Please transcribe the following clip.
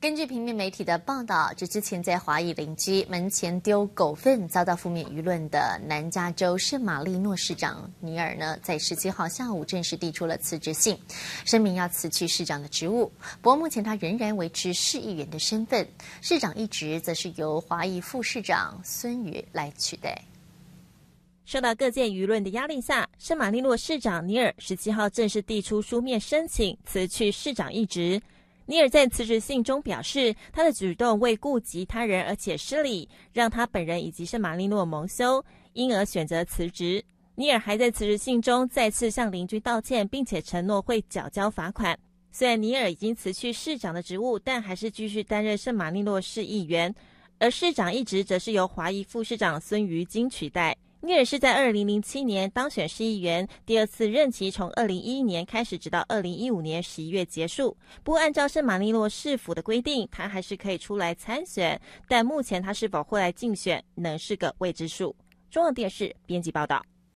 根据平面媒体的报道，这之前在华裔邻居门前丢狗粪，遭到负面舆论的南加州圣玛丽诺市长尼尔呢，在十七号下午正式递出了辞职信，声明要辞去市长的职务。不过目前他仍然维持市议员的身份，市长一职则是由华裔副市长孙宇来取代。受到各界舆论的压力下，圣马力诺市长尼尔十七号正式递出书面申请辞去市长一职。尼尔在辞职信中表示，他的举动为顾及他人，而且失礼，让他本人以及圣马力诺蒙羞，因而选择辞职。尼尔还在辞职信中再次向邻居道歉，并且承诺会缴交罚款。虽然尼尔已经辞去市长的职务，但还是继续担任圣马力诺市议员，而市长一职则是由华裔副市长孙瑜金取代。尼尔是在二零零七年当选市议员，第二次任期从二零一一年开始，直到二零一五年十一月结束。不过，按照圣马利诺市府的规定，他还是可以出来参选，但目前他是否会来竞选，仍是个未知数。中央电视编辑报道。